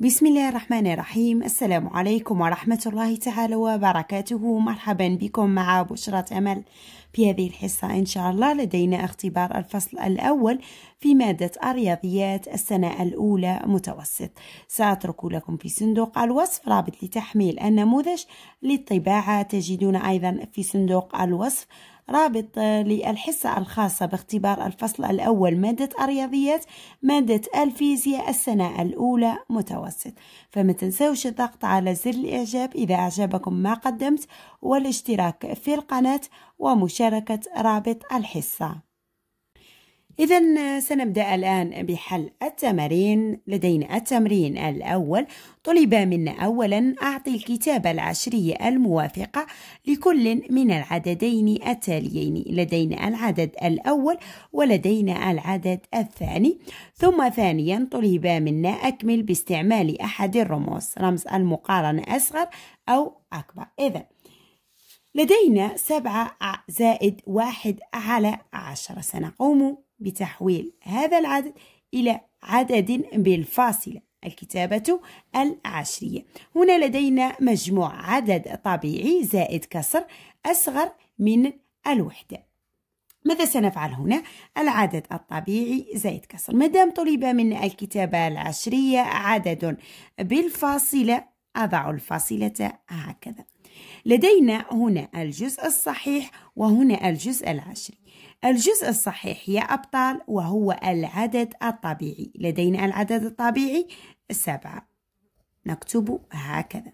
بسم الله الرحمن الرحيم السلام عليكم ورحمة الله تعالى وبركاته مرحبا بكم مع بشرة أمل في هذه الحصة إن شاء الله لدينا اختبار الفصل الأول في مادة الرياضيات السنة الأولى متوسط سأترك لكم في صندوق الوصف رابط لتحميل النموذج للطباعة تجدون أيضا في صندوق الوصف رابط آه، للحصة الخاصة باختبار الفصل الأول مادة الرياضيات مادة الفيزياء السنة الأولى متوسط فما تنسوش الضغط على زر الإعجاب إذا أعجبكم ما قدمت والاشتراك في القناة ومشاركة رابط الحصة إذا سنبدأ الآن بحل التمارين لدينا التمرين الأول طلب منا أولا أعطي الكتابة العشرية الموافقة لكل من العددين التاليين لدينا العدد الأول ولدينا العدد الثاني ثم ثانيا طلب منا أكمل باستعمال أحد الرموز رمز المقارنة أصغر أو أكبر إذا لدينا سبعة زائد واحد على عشرة سنقوم بتحويل هذا العدد إلى عدد بالفاصلة الكتابة العشرية هنا لدينا مجموع عدد طبيعي زائد كسر أصغر من الوحدة ماذا سنفعل هنا؟ العدد الطبيعي زائد كسر مادام طلب من الكتابة العشرية عدد بالفاصلة أضع الفاصلة هكذا لدينا هنا الجزء الصحيح وهنا الجزء العشري الجزء الصحيح يا أبطال وهو العدد الطبيعي لدينا العدد الطبيعي سبعة نكتب هكذا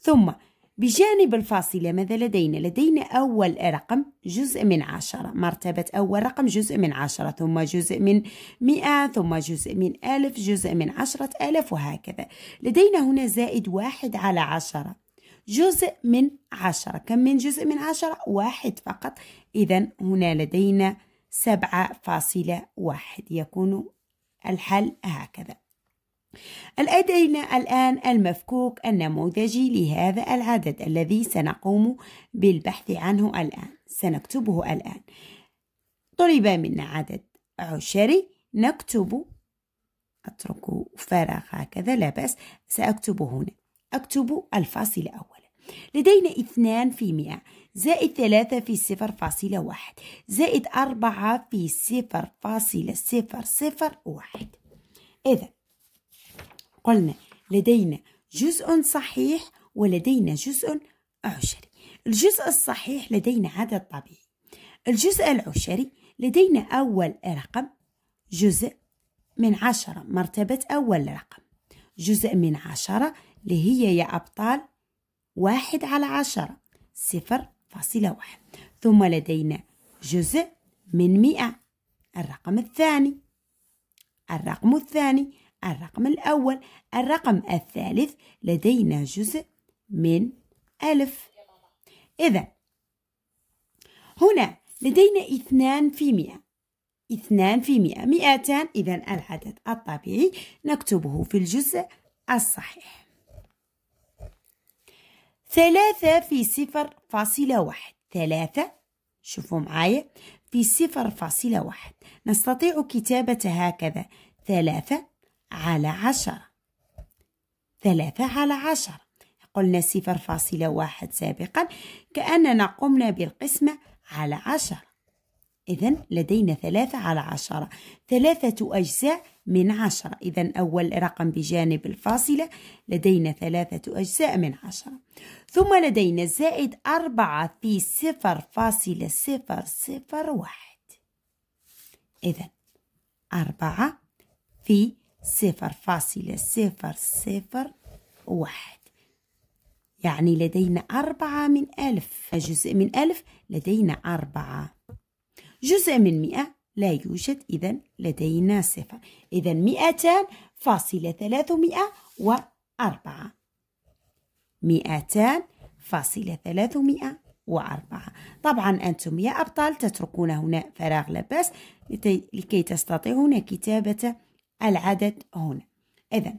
ثم بجانب الفاصلة ماذا لدينا؟ لدينا أول رقم جزء من عشرة مرتبة أول رقم جزء من عشرة ثم جزء من مئة ثم جزء من ألف جزء من عشرة ألف وهكذا لدينا هنا زائد واحد على عشرة جزء من عشرة كم من جزء من عشرة؟ واحد فقط إذا هنا لدينا سبعة فاصلة واحد يكون الحل هكذا لدينا الآن المفكوك النموذجي لهذا العدد الذي سنقوم بالبحث عنه الآن سنكتبه الآن طلب منا عدد عشري نكتب أترك فراغ هكذا لا بأس سأكتب هنا أكتب الفاصل الأول لدينا اثنان في مئة زائد ثلاثة في صفر فاصلة واحد زائد أربعة في صفر فاصلة صفر صفر واحد إذا قلنا لدينا جزء صحيح ولدينا جزء عشري الجزء الصحيح لدينا عدد طبيعي الجزء العشري لدينا أول رقم جزء من عشرة مرتبة أول رقم جزء من عشرة اللي هي يا أبطال واحد على عشرة صفر فاصلة واحد ثم لدينا جزء من مئة الرقم الثاني الرقم الثاني الرقم الأول الرقم الثالث لدينا جزء من ألف إذا هنا لدينا اثنان في مئة اثنان في مئة مئتان إذا العدد الطبيعي نكتبه في الجزء الصحيح ثلاثة في صفر فاصلة واحد ثلاثة شوفوا معايا في صفر فاصلة واحد نستطيع كتابة هكذا ثلاثة على عشرة ثلاثة على عشرة قلنا صفر فاصلة واحد سابقا كأننا قمنا بالقسمة على عشرة إذا لدينا ثلاثة على عشرة ثلاثة أجزاء من عشرة إذا أول رقم بجانب الفاصلة لدينا ثلاثة أجزاء من عشرة ثم لدينا زائد أربعة في صفر فاصلة صفر صفر واحد إذا أربعة في صفر فاصلة صفر صفر واحد يعني لدينا أربعة من ألف جزء من ألف لدينا أربعة جزء من مئة لا يوجد إذا لدينا صفر إذا مئتان فاصلة ثلاثمائة وأربعة مئتان فاصلة ثلاثمائة وأربعة طبعا أنتم يا أبطال تتركون هنا فراغ لباس لكي تستطيعون كتابة العدد هنا إذا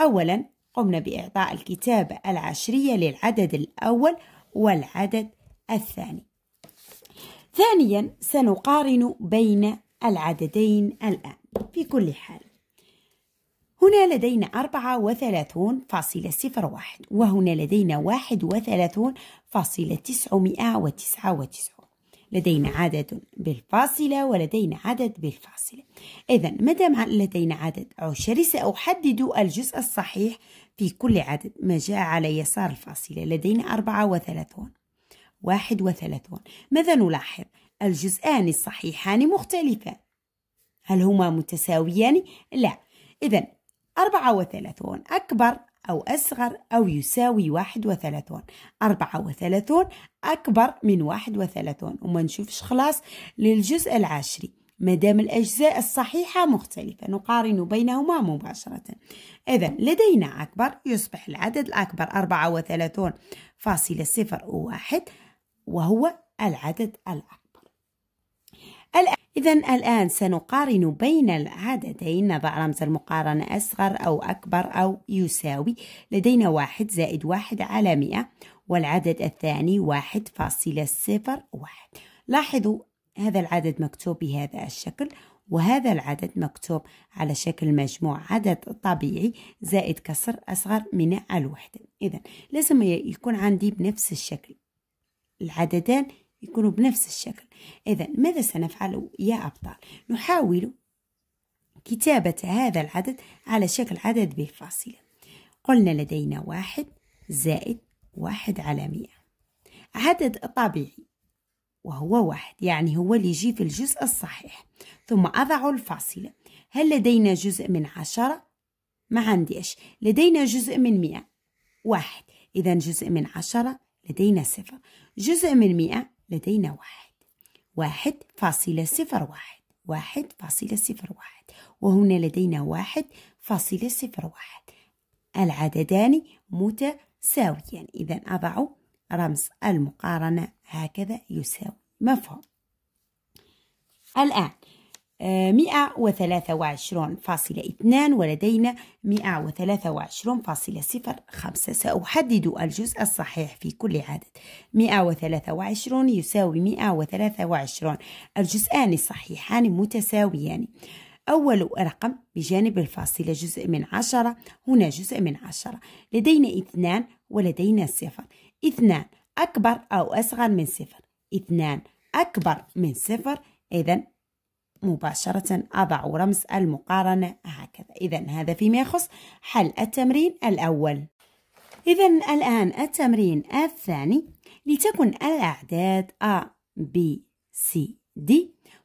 أولا قمنا بإعطاء الكتابة العشرية للعدد الأول والعدد الثاني ثانيا سنقارن بين العددين الآن في كل حال هنا لدينا أربعة وثلاثون فاصلة صفر واحد وهنا لدينا واحد وثلاثون فاصلة تسعمائة وتسعة وتسعون لدينا عدد بالفاصلة ولدينا عدد بالفاصلة إذا مادام لدينا عدد عشري سأحدد الجزء الصحيح في كل عدد ما جاء على يسار الفاصلة لدينا أربعة وثلاثون 31 ماذا نلاحظ؟ الجزءان الصحيحان مختلفان هل هما متساويان؟ لا إذا 34 أكبر أو أصغر أو يساوي 31 34 أكبر من 31 وما نشوفش خلاص للجزء العاشري مدام الأجزاء الصحيحة مختلفة نقارن بينهما مباشرة إذا لدينا أكبر يصبح العدد الأكبر وثلاثون فاصلة صفر واحد وهو العدد الأكبر إذا الآن سنقارن بين العددين نضع رمز المقارنة أصغر أو أكبر أو يساوي لدينا واحد زائد واحد على مئة والعدد الثاني واحد فاصلة صفر واحد لاحظوا هذا العدد مكتوب بهذا الشكل وهذا العدد مكتوب على شكل مجموع عدد طبيعي زائد كسر أصغر من الوحدة إذا لازم يكون عندي بنفس الشكل العددان يكونوا بنفس الشكل إذا ماذا سنفعل يا أبطال نحاول كتابة هذا العدد على شكل عدد به فاصلة قلنا لدينا واحد زائد واحد على مئة عدد طبيعي وهو واحد يعني هو اللي يجي في الجزء الصحيح ثم أضع الفاصلة هل لدينا جزء من عشرة؟ ما عنديش لدينا جزء من مئة واحد إذا جزء من عشرة لدينا صفر جزء من مئة لدينا واحد واحد فاصلة صفر واحد واحد فاصلة صفر واحد وهنا لدينا واحد فاصلة صفر واحد العددان متساويان إذا أضع رمز المقارنة هكذا يساوي مفهوم الآن مئة وثلاثة وعشرون فاصلة اثنان ولدينا مئة وثلاثة وعشرون فاصلة صفر خمسة سأحدد الجزء الصحيح في كل عدد مئة وثلاثة وعشرون يساوي مئة وثلاثة وعشرون الجزءان الصحيحان متساويان أول رقم بجانب الفاصلة جزء من عشرة هنا جزء من عشرة لدينا اثنان ولدينا صفر اثنان أكبر أو أصغر من صفر اثنان أكبر من صفر إذا مباشرة أضع رمز المقارنة هكذا إذا هذا فيما يخص حل التمرين الأول إذا الآن التمرين الثاني لتكن الأعداد A B C D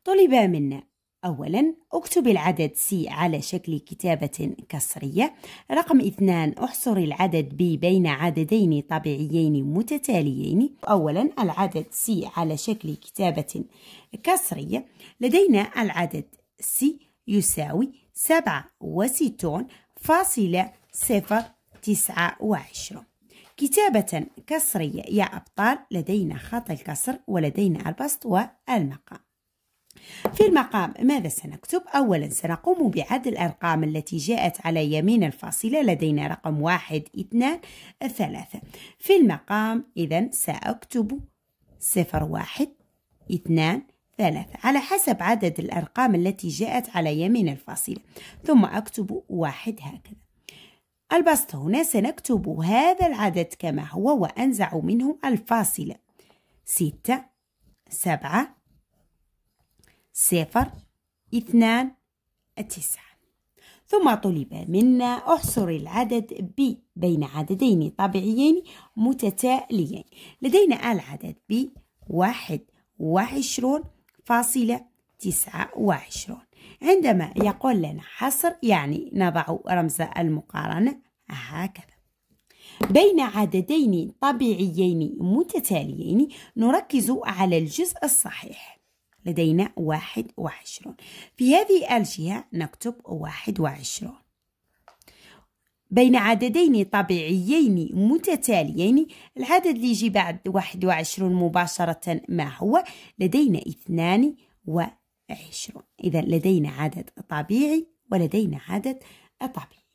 طلب منا أولا اكتب العدد سي على شكل كتابة كسرية رقم اثنان احصر العدد بي بين عددين طبيعيين متتاليين أولا العدد سي على شكل كتابة كسرية لدينا العدد سي يساوي سبعة وستون فاصلة صفر تسعة وعشرون كتابة كسرية يا أبطال لدينا خط الكسر ولدينا البسط والمقام في المقام ماذا سنكتب؟ أولا سنقوم بعد الأرقام التي جاءت على يمين الفاصلة لدينا رقم واحد اثنان ثلاثة في المقام إذا سأكتب صفر واحد اثنان ثلاثة على حسب عدد الأرقام التي جاءت على يمين الفاصلة ثم أكتب واحد هكذا البسط هنا سنكتب هذا العدد كما هو وأنزع منه الفاصلة ستة سبعة صفر اثنان تسعة ثم طلب منا احصر العدد ب بين عددين طبيعيين متتاليين لدينا العدد ب واحد وعشرون فاصلة تسعة وعشرون عندما يقول لنا حصر يعني نضع رمز المقارنة هكذا بين عددين طبيعيين متتاليين نركز على الجزء الصحيح لدينا واحد وعشرون في هذه الجهة نكتب واحد وعشرون بين عددين طبيعيين متتاليين العدد اللي يجي بعد واحد وعشرون مباشرة ما هو لدينا اثنان وعشرون إذا لدينا عدد طبيعي ولدينا عدد طبيعي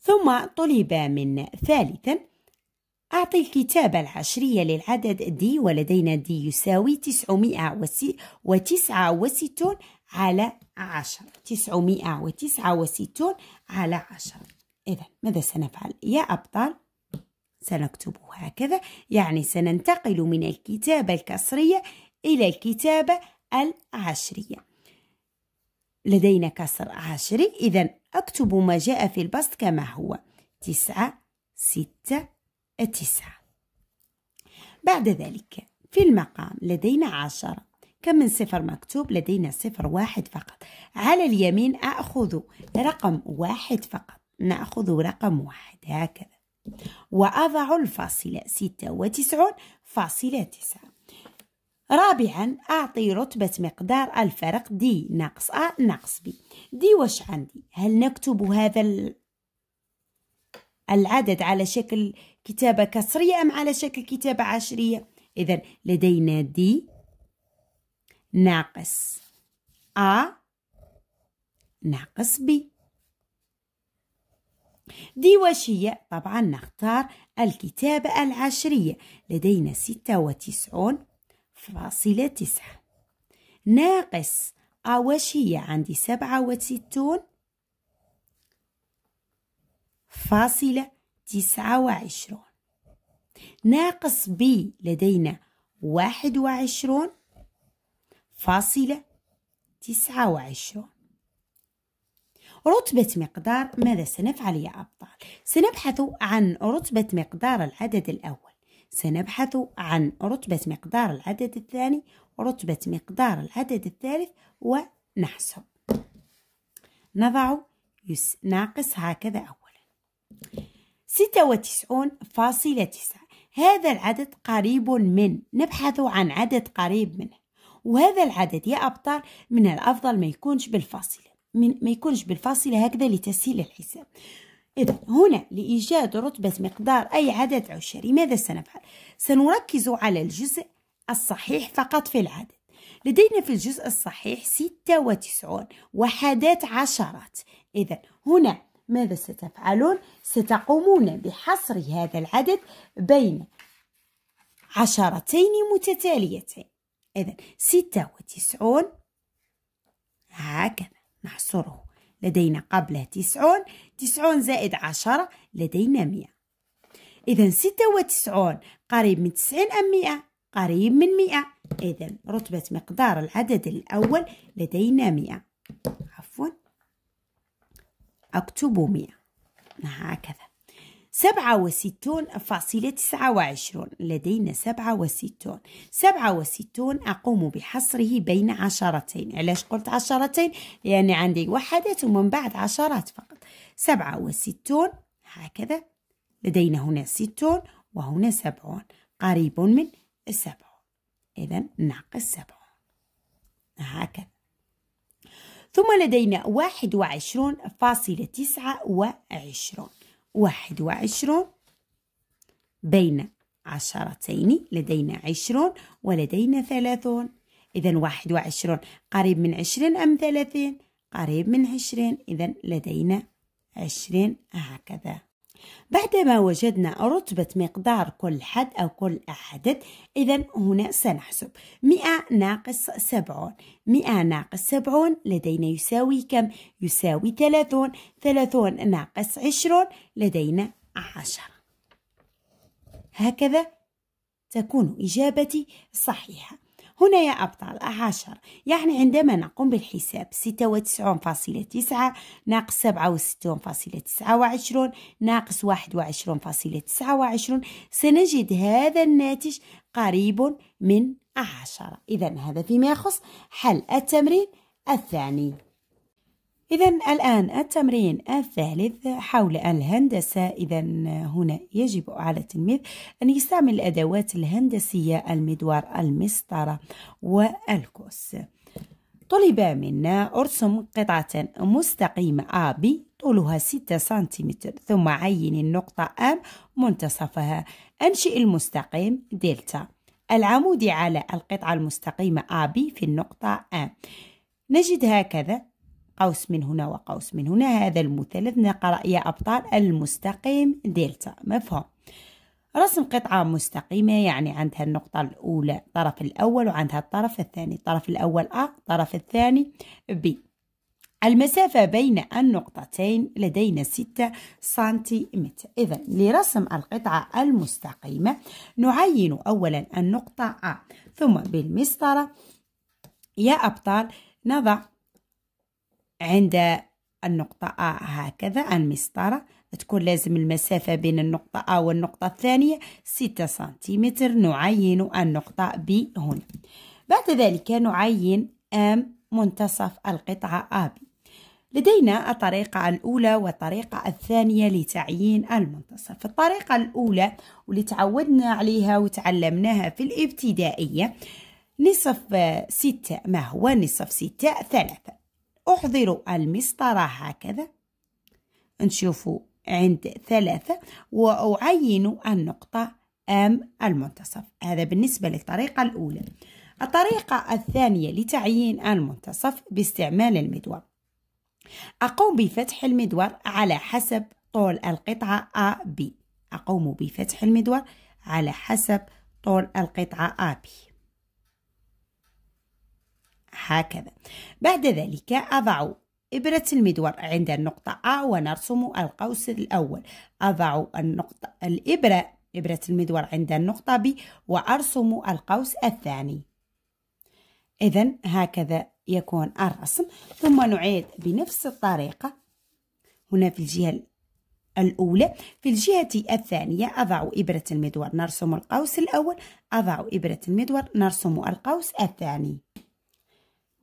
ثم طلب من ثالثا أعطي الكتابة العشرية للعدد دي ولدينا دي يساوي 969 على 10 969 على 10 إذا ماذا سنفعل يا أبطال؟ سنكتب هكذا يعني سننتقل من الكتابة الكسرية إلى الكتابة العشرية لدينا كسر عشري إذا أكتب ما جاء في البسط كما هو تسعة ستة التسعة بعد ذلك في المقام لدينا عشرة كم من صفر مكتوب لدينا صفر واحد فقط على اليمين أخذ رقم واحد فقط نأخذ رقم واحد هكذا وأضع الفاصلة ستة وتسعون فاصلة تسعة رابعا أعطي رتبة مقدار الفرق دي ناقص أ ناقص بي دي واش عندي هل نكتب هذا العدد على شكل كتابة كسرية أم على شكل كتابة عشرية إذا لدينا دي ناقص أ ناقص بي دي واش هي؟ طبعا نختار الكتابة العشرية لدينا ستة وتسعون فاصلة تسعة ناقص أ واش هي؟ عندي سبعة وستون فاصلة تسعة وعشرون ناقص ب لدينا واحد وعشرون فاصلة تسعة وعشرون رتبة مقدار ماذا سنفعل يا أبطال؟ سنبحث عن رتبة مقدار العدد الأول سنبحث عن رتبة مقدار العدد الثاني رتبة مقدار العدد الثالث ونحسب نضع ناقص هكذا أولا 96.9 هذا العدد قريب من نبحث عن عدد قريب منه وهذا العدد يا أبطال من الأفضل ما يكونش بالفاصلة من ما يكونش بالفاصلة هكذا لتسهيل الحساب إذا هنا لإيجاد رتبة مقدار أي عدد عشري ماذا سنفعل؟ سنركز على الجزء الصحيح فقط في العدد لدينا في الجزء الصحيح 96 وحدات عشرات إذا هنا ماذا ستفعلون؟ ستقومون بحصر هذا العدد بين عشرتين متتاليتين إذا ستة وتسعون هكذا نحصره لدينا قبله تسعون تسعون زائد عشرة لدينا مئة إذا ستة وتسعون قريب من تسعين أم مئة قريب من مئة إذا رتبة مقدار العدد الأول لدينا مئة أكتب مئة هكذا سبعة وستون فاصلة تسعة وعشرون لدينا سبعة وستون سبعة وستون أقوم بحصره بين عشرتين علاش قلت عشرتين يعني عندي وحدات ومن بعد عشرات فقط سبعة وستون هكذا لدينا هنا ستون وهنا سبعون قريب من السبعون إذا ناقص سبعون هكذا ثم لدينا واحد وعشرون فاصلة تسعة وعشرون واحد وعشرون بين عشرتين لدينا عشرون ولدينا ثلاثون إذا واحد وعشرون قريب من عشرين أم ثلاثين قريب من عشرين إذا لدينا عشرين هكذا بعدما وجدنا رتبة مقدار كل حد أو كل عدد إذا هنا سنحسب 100 ناقص 70 100 ناقص 70 لدينا يساوي كم؟ يساوي 30 30 ناقص 20 لدينا 10 هكذا تكون إجابتي صحيحة هنا يا أبطال عشر يعني عندما نقوم بالحساب ستة وتسعون فاصلة تسعة ناقص سبعة وستون فاصلة تسعة وعشرون ناقص واحد وعشرون فاصلة تسعة وعشرون سنجد هذا الناتج قريب من عشرة إذا هذا فيما يخص حل التمرين الثاني إذا الآن التمرين الثالث حول الهندسة إذا هنا يجب على التلميذ أن يستعمل الأدوات الهندسية المدوار المسطرة والكوس طلب منا ارسم قطعة مستقيمة AB طولها 6 سنتيمتر ثم عين النقطة M منتصفها أنشئ المستقيم دلتا العمود على القطعة المستقيمة AB في النقطة A نجد هكذا قوس من هنا وقوس من هنا هذا المثلث نقرأ يا أبطال المستقيم دلتا مفهوم رسم قطعة مستقيمة يعني عندها النقطة الأولى الطرف الأول وعندها الطرف الثاني الطرف الأول A الطرف الثاني B المسافة بين النقطتين لدينا 6 سنتيمتر إذا لرسم القطعة المستقيمة نعين أولا النقطة A ثم بالمسطرة يا أبطال نضع عند النقطة أ هكذا المسطرة تكون لازم المسافة بين النقطة أ والنقطة الثانية ستة سنتيمتر نعين النقطة ب هنا بعد ذلك نعين أم منتصف القطعة AB لدينا الطريقة الأولى والطريقة الثانية لتعيين المنتصف الطريقة الأولى واللي تعودنا عليها وتعلمناها في الابتدائية نصف ستة ما هو نصف ستة ثلاثة أحضر المسطرة هكذا نشوفوا عند ثلاثة وأعين النقطة أم المنتصف هذا بالنسبة للطريقة الأولى الطريقة الثانية لتعيين المنتصف باستعمال المدور أقوم بفتح المدور على حسب طول القطعة AB أقوم بفتح المدور على حسب طول القطعة AB هكذا بعد ذلك أضع إبرة المدور عند النقطة A ونرسم القوس الأول أضع النقطة الإبرة إبرة المدور عند النقطة B وأرسم القوس الثاني إذا هكذا يكون الرسم ثم نعيد بنفس الطريقة هنا في الجهة الأولى في الجهة الثانية أضع إبرة المدور نرسم القوس الأول أضع إبرة المدور نرسم القوس الثاني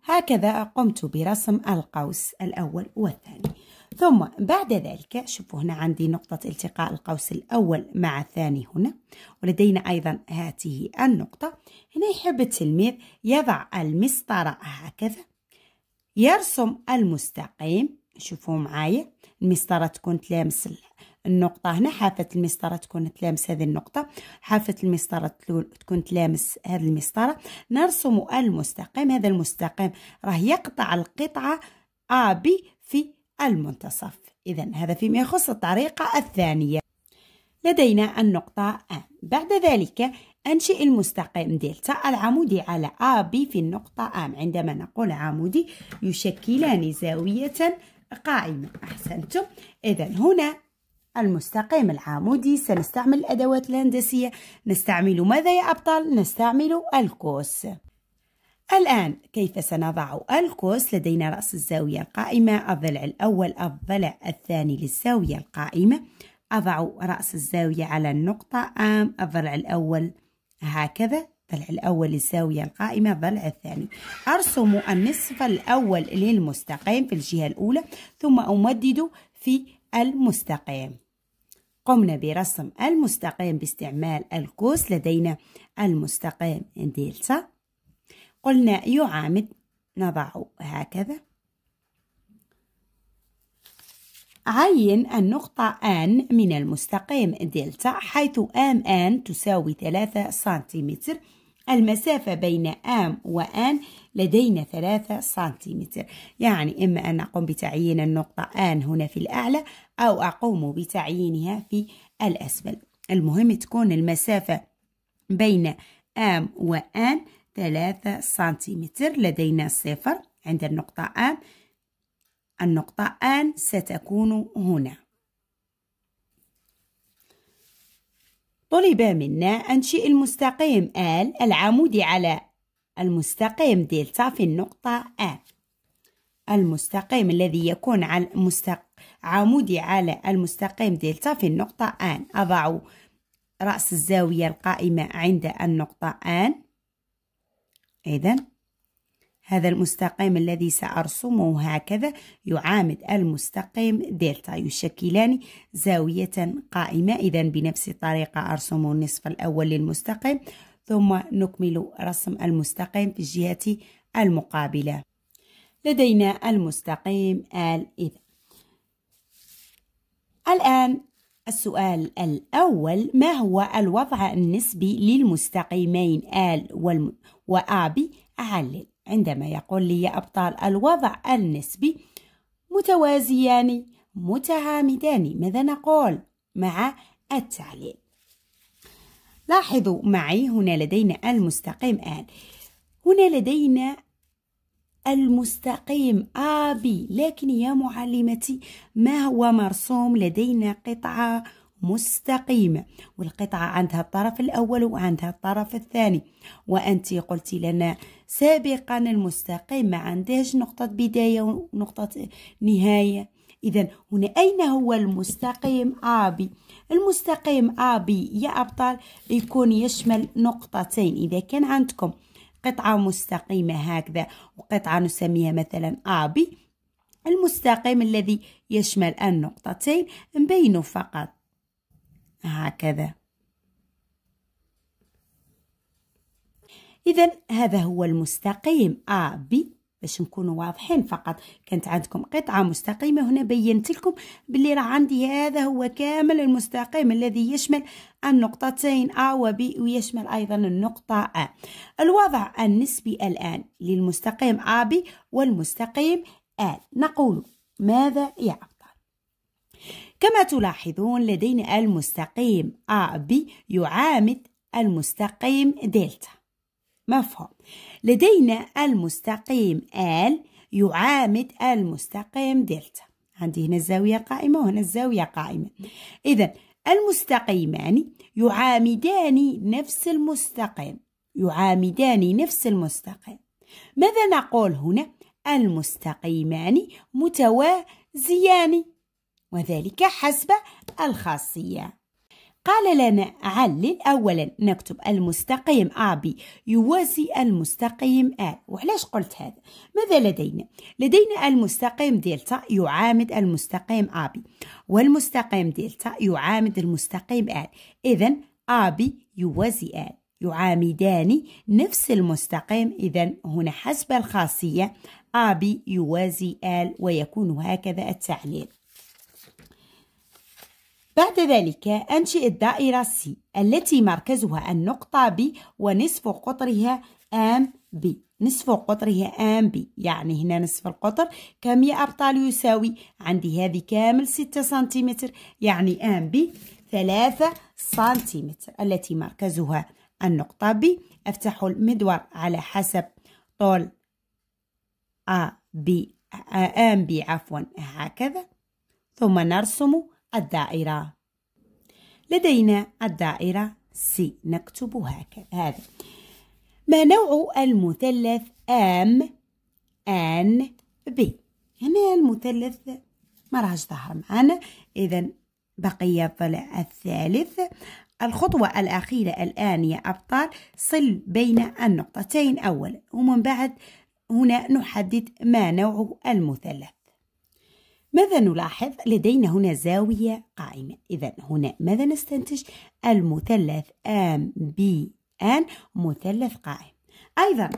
هكذا قمت برسم القوس الأول والثاني ثم بعد ذلك شوفوا هنا عندي نقطة التقاء القوس الأول مع الثاني هنا ولدينا أيضا هذه النقطة هنا يحب التلميذ يضع المسطرة هكذا يرسم المستقيم شوفوا معايا المسطرة تكون تلامس النقطة هنا حافة المسطرة تكون تلامس هذه النقطة حافة المسطرة تكون تلامس هذه المسطرة نرسم المستقيم هذا المستقيم راه يقطع القطعة A B في المنتصف إذا هذا فيما يخص الطريقة الثانية لدينا النقطة A بعد ذلك أنشئ المستقيم دلتا العمودي على AB في النقطة A عندما نقول عمودي يشكلان زاوية قائمة أحسنتم إذا هنا المستقيم العمودي سنستعمل الأدوات الهندسية نستعمل ماذا يا أبطال؟ نستعمل القوس الآن كيف سنضع القوس؟ لدينا رأس الزاوية القائمة الضلع الأول الضلع الثاني للزاوية القائمة أضع رأس الزاوية على النقطة أم الضلع الأول هكذا الضلع الأول للزاوية القائمة الضلع الثاني أرسم النصف الأول للمستقيم في الجهة الأولى ثم أمدد في المستقيم قمنا برسم المستقيم باستعمال القوس لدينا المستقيم دلتا قلنا يعامد نضعه هكذا عين النقطة آن من المستقيم دلتا حيث آم آن تساوي ثلاثة سنتيمتر المسافة بين أم وأن لدينا ثلاثة سنتيمتر يعني إما أن أقوم بتعيين النقطة أن هنا في الأعلى أو أقوم بتعيينها في الأسفل المهم تكون المسافة بين أم وأن ثلاثة سنتيمتر لدينا صفر عند النقطة أم النقطة أن ستكون هنا طلب منا أنشئ المستقيم آل العمودي على المستقيم دلتا في النقطة آل المستقيم الذي يكون على المستق... عمودي على المستقيم دلتا في النقطة N أضع رأس الزاوية القائمة عند النقطة N إذا هذا المستقيم الذي سأرسمه هكذا يعامد المستقيم دلتا يشكلان زاوية قائمة إذا بنفس الطريقة أرسم النصف الأول للمستقيم ثم نكمل رسم المستقيم في الجهة المقابلة لدينا المستقيم آل إذا الآن السؤال الأول ما هو الوضع النسبي للمستقيمين آل والم... وآبي أعلل عندما يقول لي أبطال الوضع النسبي متوازيان متعامدان ماذا نقول مع التعليل لاحظوا معي هنا لدينا المستقيم آن هنا لدينا المستقيم آبي لكن يا معلمتي ما هو مرسوم لدينا قطعة مستقيمة والقطعة عندها الطرف الأول وعندها الطرف الثاني وأنت قلتي لنا سابقا المستقيم ما عندهش نقطة بداية ونقطة نهاية إذا هنا أين هو المستقيم آبي؟ المستقيم آبي يا أبطال يكون يشمل نقطتين إذا كان عندكم قطعة مستقيمة هكذا وقطعة نسميها مثلا آبي المستقيم الذي يشمل النقطتين نبين فقط هكذا اذا هذا هو المستقيم ا بي باش نكونوا واضحين فقط كانت عندكم قطعه مستقيمه هنا بينت لكم باللي راه عندي هذا هو كامل المستقيم الذي يشمل النقطتين ا و بي ويشمل ايضا النقطه ا الوضع النسبي الان للمستقيم ا بي والمستقيم ا نقول ماذا يعني؟ كما تلاحظون لدينا المستقيم AB يعامد المستقيم دلتا مفهوم لدينا المستقيم L يعامد المستقيم دلتا عندي هنا الزاوية قائمة وهنا الزاوية قائمة إذا المستقيمان يعامدان نفس المستقيم يعامدان نفس المستقيم ماذا نقول هنا المستقيمان متوازيان وذلك حسب الخاصية قال لنا علل أولا نكتب المستقيم AB يوازي المستقيم A وعلاش قلت هذا؟ ماذا لدينا؟ لدينا المستقيم دلتا يعامد المستقيم AB والمستقيم دلتا يعامد المستقيم A إذا AB يوازي A يعامدان نفس المستقيم إذا هنا حسب الخاصية AB يوازي A ويكون هكذا التعليل بعد ذلك أنشئ الدائرة C التي مركزها النقطة B ونصف قطرها أم B نصف قطرها أم B يعني هنا نصف القطر كم يا أبطال يساوي عندي هذه كامل 6 سنتيمتر يعني أم B 3 سنتيمتر التي مركزها النقطة B أفتح المدور على حسب طول A B أم B عفوا هكذا ثم نرسم الدائرة لدينا الدائرة C نكتبها هذا ما نوع المثلث أم أن بي هنا المثلث ما راهش ظهر معنا إذا بقي الضلع الثالث الخطوة الأخيرة الآن يا أبطال صل بين النقطتين أولا ومن بعد هنا نحدد ما نوع المثلث ماذا نلاحظ؟ لدينا هنا زاوية قائمة إذا هنا ماذا نستنتج؟ المثلث آم بي آن مثلث قائم أيضا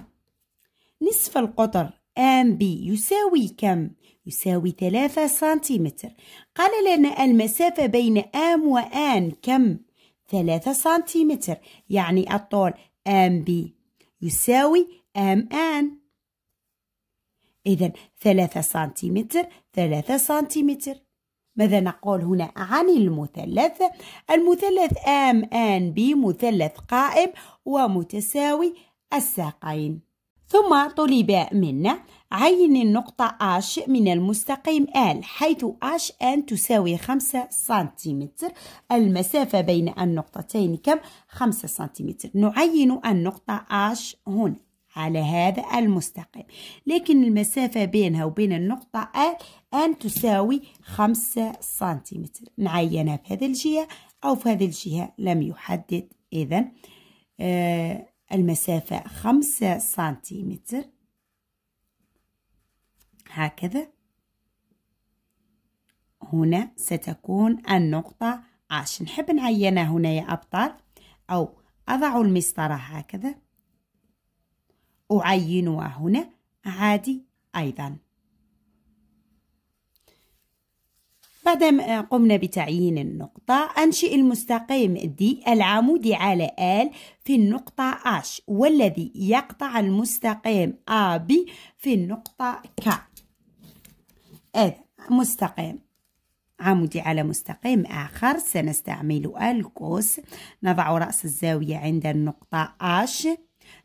نصف القطر آم بي يساوي كم؟ يساوي 3 سنتيمتر قال لنا المسافة بين آم وآن كم؟ 3 سنتيمتر يعني الطول آم بي يساوي آم آن إذا 3 سنتيمتر 3 سنتيمتر ماذا نقول هنا عن المثلث المثلث آم آن بي مثلث قائم ومتساوي الساقين ثم طلب منا عين النقطة اش من المستقيم ال حيث اش ان تساوي خمسة سنتيمتر المسافة بين النقطتين كم؟ خمسة سنتيمتر نعين النقطة اش هنا على هذا المستقيم لكن المسافة بينها وبين النقطة A أن تساوي خمسة سنتيمتر نعينها في هذه الجهة أو في هذه الجهة لم يحدد إذا آه المسافة خمسة سنتيمتر هكذا هنا ستكون النقطة عشر نحب نعينها هنا يا أبطال أو أضع المسطرة هكذا أعينها هنا عادي أيضا بعدما قمنا بتعيين النقطة أنشئ المستقيم دي العمود على آل في النقطة H والذي يقطع المستقيم AB في النقطة K إذا مستقيم عمودي على مستقيم آخر سنستعمل الكوس نضع رأس الزاوية عند النقطة H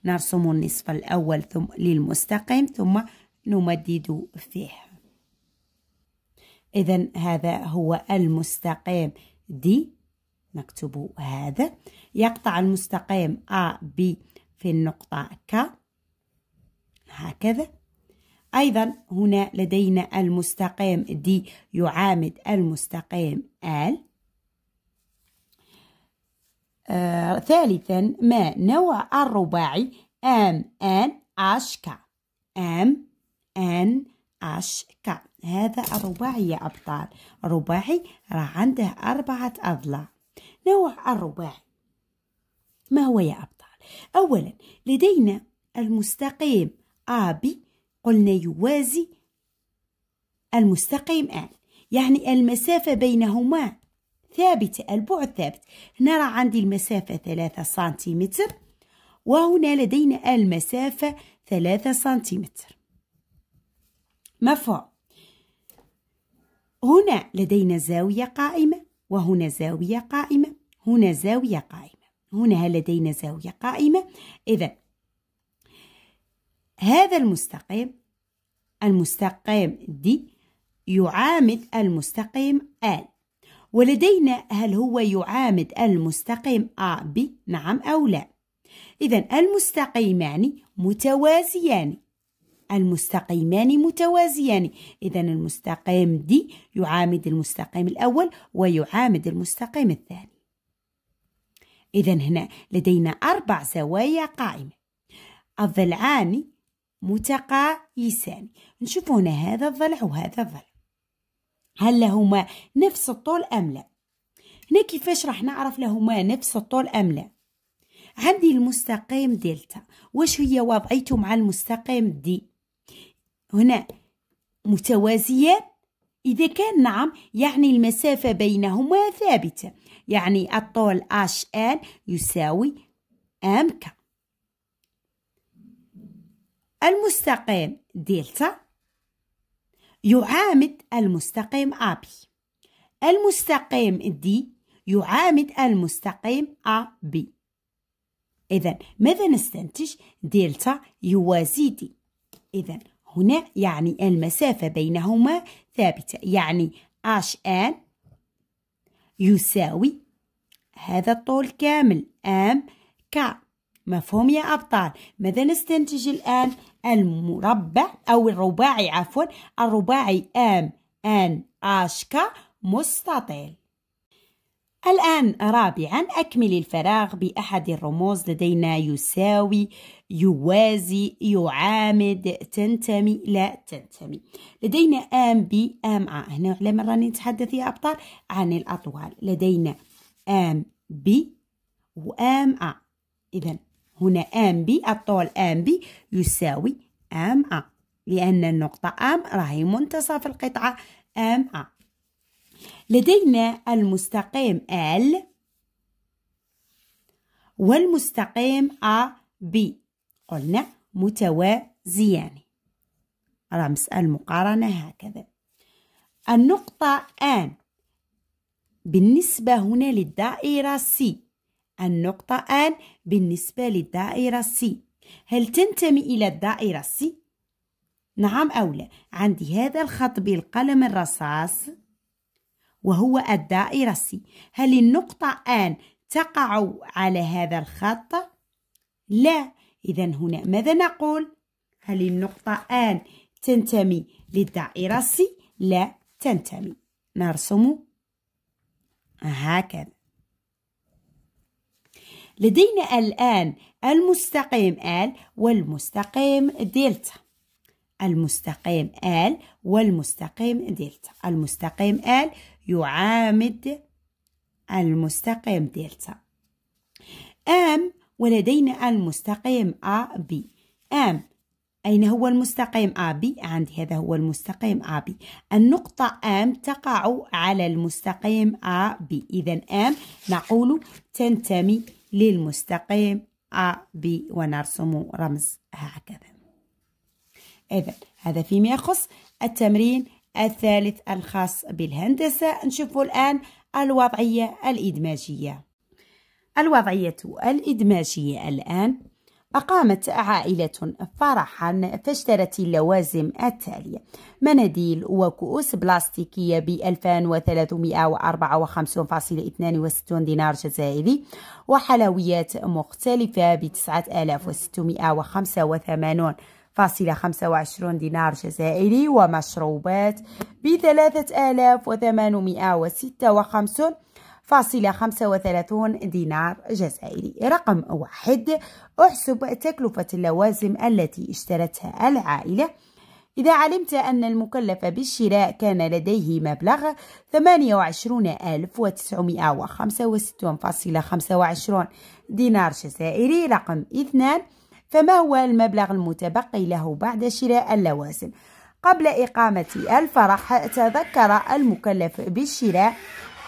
نرسم النصف الأول ثم للمستقيم ثم نمدد فيه إذا هذا هو المستقيم دي نكتب هذا يقطع المستقيم A B في النقطة K هكذا أيضا هنا لدينا المستقيم D يعامد المستقيم L آه، ثالثا ما نوع الرباعي أم أن أش كا أم أن أش كا هذا الرباعي يا أبطال الرباعي راه عنده أربعة أضلاع نوع الرباعي ما هو يا أبطال أولا لدينا المستقيم ا بي قلنا يوازي المستقيم آن يعني المسافة بينهما ثابتة البعد ثابت هنا راه عندي المسافة ثلاثة سنتيمتر وهنا لدينا المسافة ثلاثة سنتيمتر مفهوم هنا لدينا زاوية قائمة وهنا زاوية قائمة هنا زاوية قائمة هنا لدينا زاوية قائمة إذا هذا المستقيم المستقيم دي يعامل المستقيم آل ولدينا هل هو يعامد المستقيم A آه، B نعم أو لا إذا المستقيمان متوازيان المستقيمان متوازيان إذا المستقيم دي يعامد المستقيم الأول ويعامد المستقيم الثاني إذا هنا لدينا أربع زوايا قائمة الضلعان متقايسان نشوف هنا هذا الضلع وهذا الضلع هل لهما نفس الطول أم لا هنا كيفاش راح نعرف لهما نفس الطول أم لا عندي المستقيم دلتا واش هي وضعيته مع المستقيم دي هنا متوازيان إذا كان نعم يعني المسافة بينهما ثابتة يعني الطول اش ان يساوي ام كا المستقيم دلتا يعامد المستقيم أبي المستقيم دي يعامد المستقيم AB إذا ماذا نستنتج؟ دلتا يوازي دي إذا هنا يعني المسافة بينهما ثابتة يعني HN يساوي هذا الطول كامل أم ك مفهوم يا أبطال ماذا نستنتج الآن المربع أو الرباعي عفوا الرباعي أم أن أشكا مستطيل الآن رابعا أكمل الفراغ بأحد الرموز لدينا يساوي يوازي يعامد تنتمي لا تنتمي لدينا آم بي آم آ هنا لما راني نتحدث يا أبطال عن الأطوال لدينا آم بي وآم آ إذا هنا ام بي الطول ام بي يساوي ام ا لأن النقطة ام راهي منتصف القطعة ام ا لدينا المستقيم ال والمستقيم ا بي قلنا متوازيان رمز المقارنة هكذا النقطة آن بالنسبة هنا للدائرة سي النقطة N بالنسبة للدائرة C هل تنتمي إلى الدائرة C؟ نعم أو لا عندي هذا الخط بالقلم الرصاص وهو الدائرة C هل النقطة N تقع على هذا الخط؟ لا إذا هنا ماذا نقول؟ هل النقطة N تنتمي للدائرة C؟ لا تنتمي نرسم هكذا لدينا الآن المستقيم آل والمستقيم دلتا المستقيم آل والمستقيم دلتا المستقيم آل يعامد المستقيم دلتا آم ولدينا المستقيم أ بي آم أين هو المستقيم بي؟ عندي هذا هو المستقيم بي النقطة أم تقع على المستقيم بي إذا أم نقول تنتمي للمستقيم AB ونرسم رمز هكذا إذا هذا فيما يخص التمرين الثالث الخاص بالهندسة نشوف الآن الوضعية الإدماجية الوضعية الإدماجية الآن أقامت عائلة فرحا فاشترت اللوازم التالية مناديل وكؤوس بلاستيكية ب 2354.62 دينار جزائري وحلويات مختلفة ب 9685 فاصلة خمسة وعشرون دينار جزائري ومشروبات بثلاثة آلاف وثمانمائة وستة وخمسون فاصلة خمسة وثلاثون دينار جزائري رقم واحد احسب تكلفة اللوازم التي اشترتها العائلة إذا علمت أن المكلف بالشراء كان لديه مبلغ 28965.25 دينار جزائري رقم اثنان فما هو المبلغ المتبقي له بعد شراء اللوازم؟ قبل إقامة الفرح تذكر المكلف بالشراء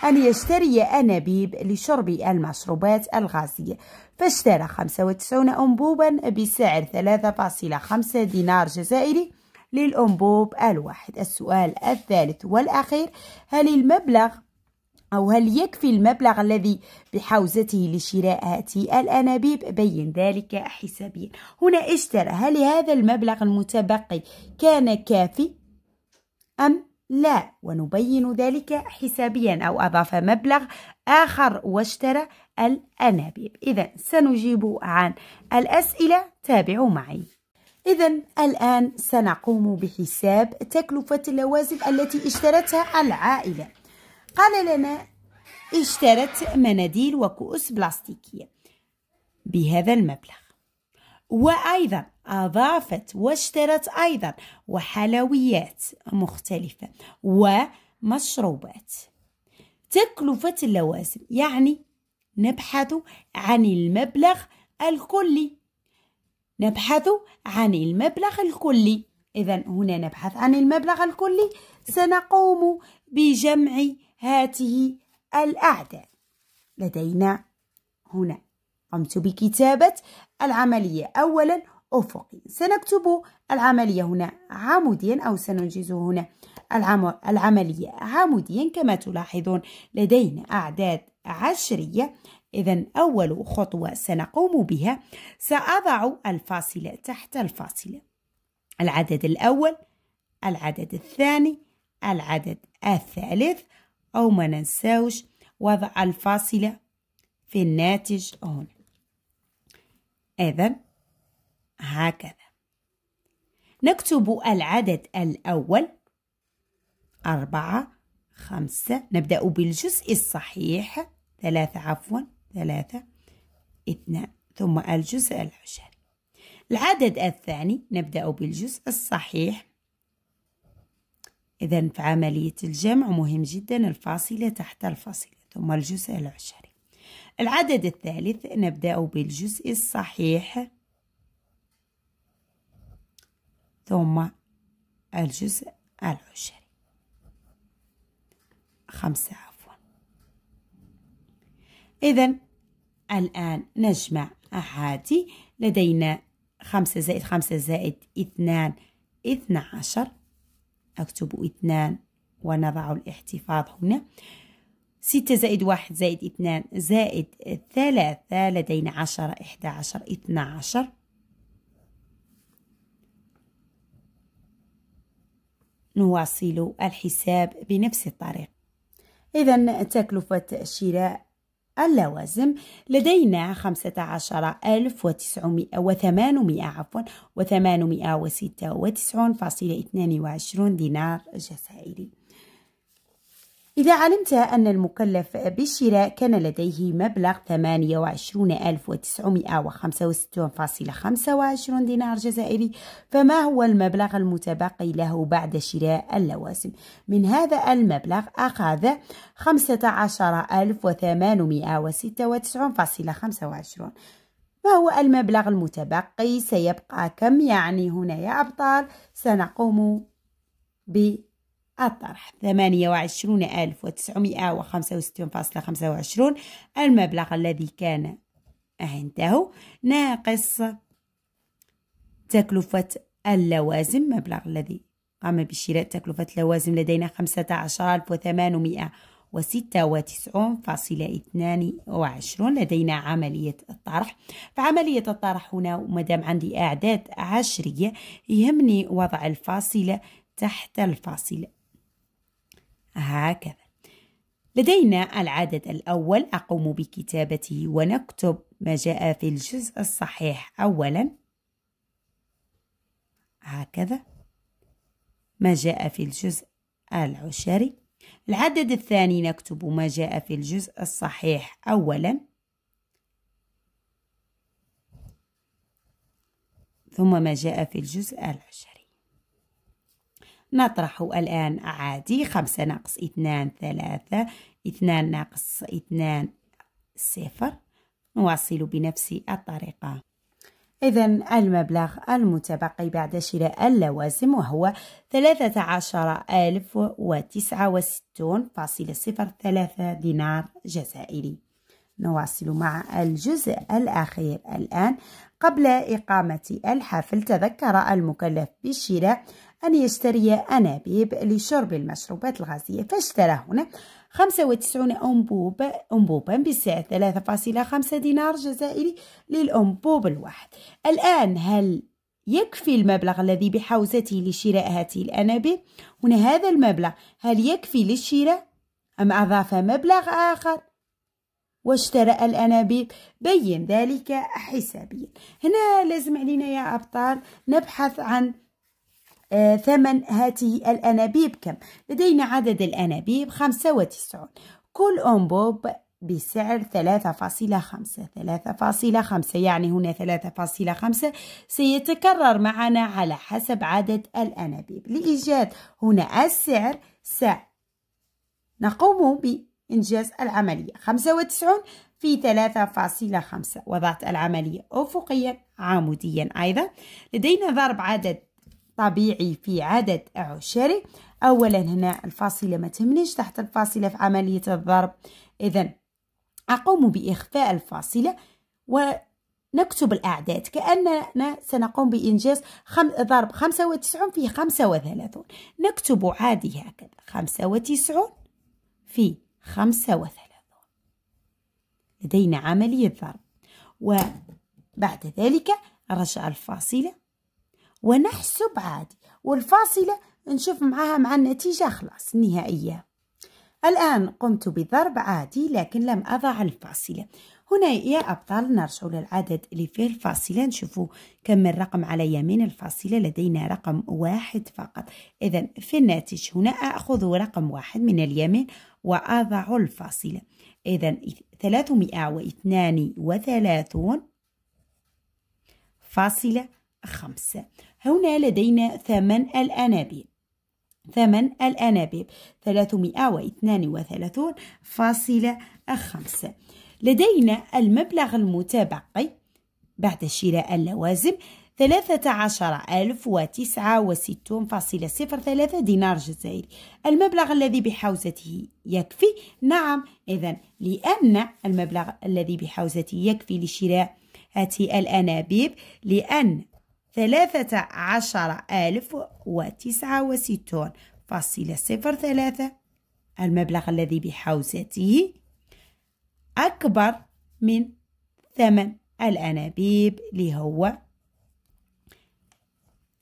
أن يشتري أنابيب لشرب المشروبات الغازية فاشترى 95 أنبوبا بسعر 3.5 دينار جزائري للأنبوب الواحد السؤال الثالث والأخير هل المبلغ أو هل يكفي المبلغ الذي بحوزته لشراء هاته الأنابيب بين ذلك حسابيا هنا اشترى هل هذا المبلغ المتبقي كان كافي أم لا ونبين ذلك حسابيا أو أضاف مبلغ آخر واشترى الأنابيب إذا سنجيب عن الأسئلة تابعوا معي إذا الآن سنقوم بحساب تكلفة اللوازم التي اشترتها العائلة قال لنا اشترت مناديل وكؤوس بلاستيكية بهذا المبلغ وأيضا أضافت واشترت أيضا وحلويات مختلفة ومشروبات تكلفة اللوازم يعني نبحث عن المبلغ الكلي نبحث عن المبلغ الكلي إذا هنا نبحث عن المبلغ الكلي سنقوم بجمع هاته الأعداد لدينا هنا قمت بكتابة العملية أولا أفقي سنكتب العملية هنا عموديا أو سننجز هنا العملية عموديا كما تلاحظون لدينا أعداد عشرية إذا أول خطوة سنقوم بها سأضع الفاصلة تحت الفاصلة العدد الأول العدد الثاني العدد الثالث أو ما ننساوش وضع الفاصلة في الناتج هنا إذا هكذا نكتب العدد الأول أربعة خمسة نبدأ بالجزء الصحيح ثلاثة عفوا ثلاثة اثنان ثم الجزء العشري العدد الثاني نبدأ بالجزء الصحيح إذا في عملية الجمع مهم جدا الفاصلة تحت الفاصلة ثم الجزء العشري العدد الثالث نبدأ بالجزء الصحيح ثم الجزء العشري خمسة عفوا إذا الآن نجمع أحادي لدينا خمسة زائد خمسة زائد اثنان اثنى عشر أكتب اثنان ونضع الاحتفاظ هنا ستة زائد واحد زائد اثنان زائد ثلاثة لدينا عشرة إحدى عشر اثنى عشر نواصل الحساب بنفس الطريقة إذا تكلفة شراء اللوازم لدينا خمسة عشر ألف وتسعمائة وثمانمائة عفوا وثمانمائة وستة وتسعون فاصلة اثنان وعشرون دينار جزائري إذا علمت أن المكلف بالشراء كان لديه مبلغ 28965.25 دينار جزائري فما هو المبلغ المتبقي له بعد شراء اللوازم من هذا المبلغ أخذ 15896.25 ما هو المبلغ المتبقي سيبقى كم يعني هنا يا أبطال سنقوم ب الطرح 28965.25 المبلغ الذي كان عنده ناقص تكلفة اللوازم مبلغ الذي قام بشراء تكلفة اللوازم لدينا 15896.22 لدينا عملية الطرح فعملية الطرح هنا ومدام عندي أعداد عشرية يهمني وضع الفاصلة تحت الفاصلة هكذا لدينا العدد الأول أقوم بكتابته ونكتب ما جاء في الجزء الصحيح أولا هكذا ما جاء في الجزء العشري العدد الثاني نكتب ما جاء في الجزء الصحيح أولا ثم ما جاء في الجزء العشري نطرح الآن عادي خمسة ناقص اثنان ثلاثة اثنان ناقص اثنان صفر نواصل بنفس الطريقة إذا المبلغ المتبقي بعد شراء اللوازم وهو ثلاثة عشر ألف وتسعة وستون صفر ثلاثة دينار جزائري نواصل مع الجزء الأخير الآن قبل إقامة الحفل تذكر المكلف بالشراء أن يشتري أنابيب لشرب المشروبات الغازية فاشترى هنا 95 أنبوب أنبوبا بسعر 3.5 دينار جزائري للأنبوب الواحد الآن هل يكفي المبلغ الذي بحوزته لشراء هذه الأنابيب؟ هنا هذا المبلغ هل يكفي للشراء؟ أم أضاف مبلغ آخر؟ واشترى الأنابيب بين ذلك حسابيا هنا لازم علينا يا أبطال نبحث عن آه، ثمن هذه الأنابيب كم؟ لدينا عدد الأنابيب 95 كل أنبوب بسعر 3.5 3.5 يعني هنا 3.5 سيتكرر معنا على حسب عدد الأنابيب لإيجاد هنا السعر سنقوم نقوم بإنجاز العملية 95 في 3.5 وضعت العملية أفقيا عموديا أيضا لدينا ضرب عدد طبيعي في عدد عشري أولا هنا الفاصلة ما تهمنيش تحت الفاصلة في عملية الضرب إذا أقوم بإخفاء الفاصلة ونكتب الأعداد كأننا سنقوم بإنجاز خم... ضرب خمسة وتسعون في خمسة وثلاثون نكتب عادي هكذا خمسة وتسعون في خمسة وثلاثون لدينا عملية ضرب وبعد ذلك رجع الفاصلة ونحسب عادي والفاصلة نشوف معاها مع النتيجة خلاص نهائية الآن قمت بضرب عادي لكن لم أضع الفاصلة هنا يا أبطال نرجع للعدد اللي فيه الفاصلة نشوفوا كم الرقم على يمين الفاصلة لدينا رقم واحد فقط إذا في الناتج هنا أخذ رقم واحد من اليمين وأضع الفاصلة إذا 332 فاصلة خمسة هنا لدينا ثمن الأنابيب ثمن الأنابيب وثلاثون فاصلة خمسة لدينا المبلغ المتبقي بعد شراء اللوازم 13069.03 دينار جزائري المبلغ الذي بحوزته يكفي نعم إذا لأن المبلغ الذي بحوزته يكفي لشراء هاته الأنابيب لأن ثلاثة عشر ألف وتسعة وستون فاصلة صفر ثلاثة المبلغ الذي بحوزته أكبر من ثمن الأنابيب اللي هو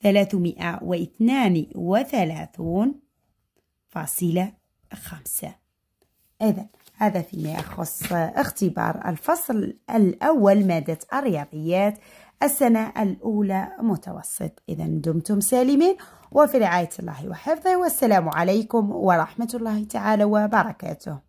ثلاثمائة واثنان وثلاثون فاصلة خمسة إذا هذا فيما يخص اختبار الفصل الأول مادة الرياضيات السنة الأولى متوسط إذا دمتم سالمين وفي رعاية الله وحفظه والسلام عليكم ورحمة الله تعالى وبركاته